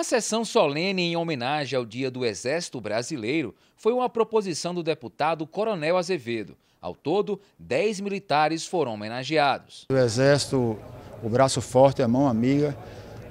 A sessão solene em homenagem ao Dia do Exército Brasileiro foi uma proposição do deputado Coronel Azevedo. Ao todo, 10 militares foram homenageados. O Exército, o braço forte, a mão amiga,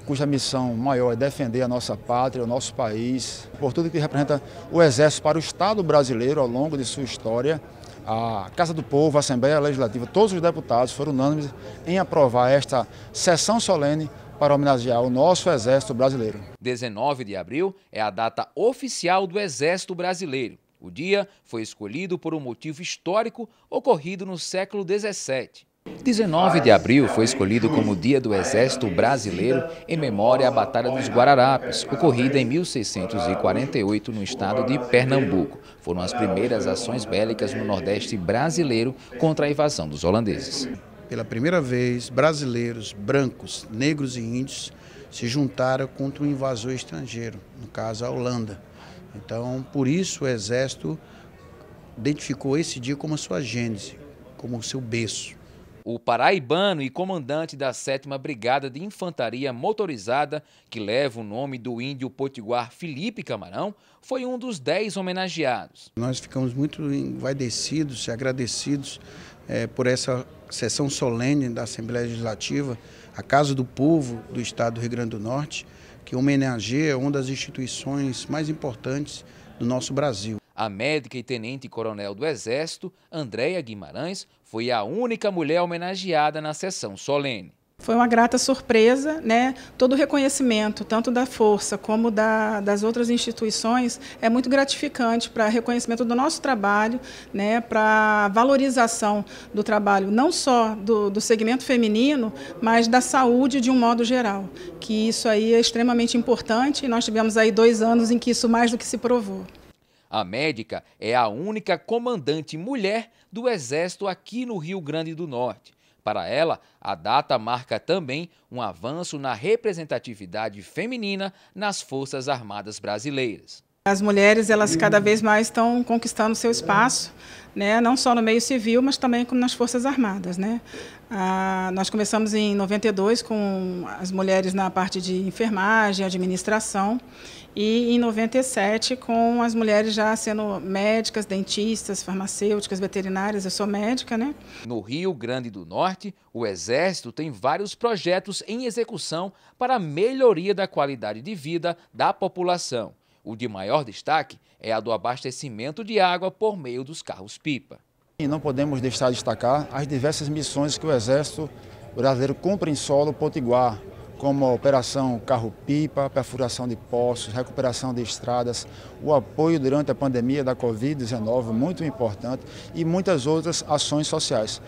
cuja missão maior é defender a nossa pátria, o nosso país, por tudo que representa o Exército para o Estado brasileiro ao longo de sua história. A Casa do Povo, a Assembleia Legislativa, todos os deputados foram unânimes em aprovar esta sessão solene para homenagear o nosso Exército Brasileiro. 19 de abril é a data oficial do Exército Brasileiro. O dia foi escolhido por um motivo histórico ocorrido no século 17. 19 de abril foi escolhido como Dia do Exército Brasileiro em memória à Batalha dos Guararapes, ocorrida em 1648 no estado de Pernambuco. Foram as primeiras ações bélicas no Nordeste brasileiro contra a invasão dos holandeses pela primeira vez, brasileiros, brancos, negros e índios se juntaram contra um invasor estrangeiro, no caso a Holanda. Então, por isso o Exército identificou esse dia como a sua gênese, como o seu berço. O paraibano e comandante da 7 Brigada de Infantaria Motorizada, que leva o nome do índio potiguar Felipe Camarão, foi um dos dez homenageados. Nós ficamos muito envaidecidos e agradecidos é, por essa sessão solene da Assembleia Legislativa, a Casa do Povo do Estado do Rio Grande do Norte, que homenageia uma das instituições mais importantes do nosso Brasil. A médica e tenente-coronel do Exército, Andréia Guimarães, foi a única mulher homenageada na sessão solene foi uma grata surpresa, né? Todo o reconhecimento, tanto da força como da, das outras instituições, é muito gratificante para reconhecimento do nosso trabalho, né? Para valorização do trabalho, não só do, do segmento feminino, mas da saúde de um modo geral. Que isso aí é extremamente importante. E nós tivemos aí dois anos em que isso mais do que se provou. A médica é a única comandante mulher do Exército aqui no Rio Grande do Norte. Para ela, a data marca também um avanço na representatividade feminina nas Forças Armadas Brasileiras. As mulheres, elas cada vez mais estão conquistando seu espaço, né? não só no meio civil, mas também nas Forças Armadas. Né? Ah, nós começamos em 92 com as mulheres na parte de enfermagem, administração, e em 97 com as mulheres já sendo médicas, dentistas, farmacêuticas, veterinárias, eu sou médica, né? No Rio Grande do Norte, o Exército tem vários projetos em execução para a melhoria da qualidade de vida da população. O de maior destaque é a do abastecimento de água por meio dos carros-pipa. E não podemos deixar de destacar as diversas missões que o Exército Brasileiro cumpre em solo potiguar, como a operação carro-pipa, perfuração de poços, recuperação de estradas, o apoio durante a pandemia da Covid-19, muito importante, e muitas outras ações sociais.